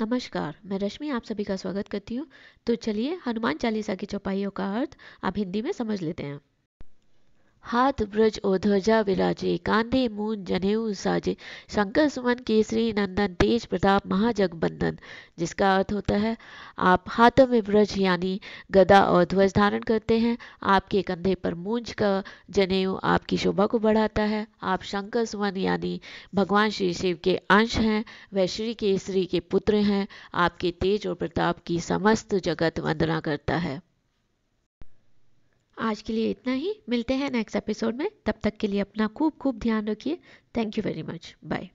नमस्कार मैं रश्मि आप सभी का स्वागत करती हूँ तो चलिए हनुमान चालीसा की चौपाइयों का अर्थ आप हिंदी में समझ लेते हैं हाथ ब्रज और ध्वजा विराजे कांधे मून जनेऊ साजे शंकर सुमन केसरी नंदन तेज प्रताप महाजग बंदन जिसका अर्थ होता है आप हाथों में ब्रज यानी गदा और ध्वज धारण करते हैं आपके कंधे पर मूंज का जनेऊ आपकी शोभा को बढ़ाता है आप शंकर सुमन यानी भगवान श्री शिव के अंश हैं वह श्री केसरी के पुत्र हैं आपके तेज और प्रताप की समस्त जगत वंदना करता है आज के लिए इतना ही मिलते हैं नेक्स्ट एपिसोड में तब तक के लिए अपना खूब खूब ध्यान रखिए thank you very much bye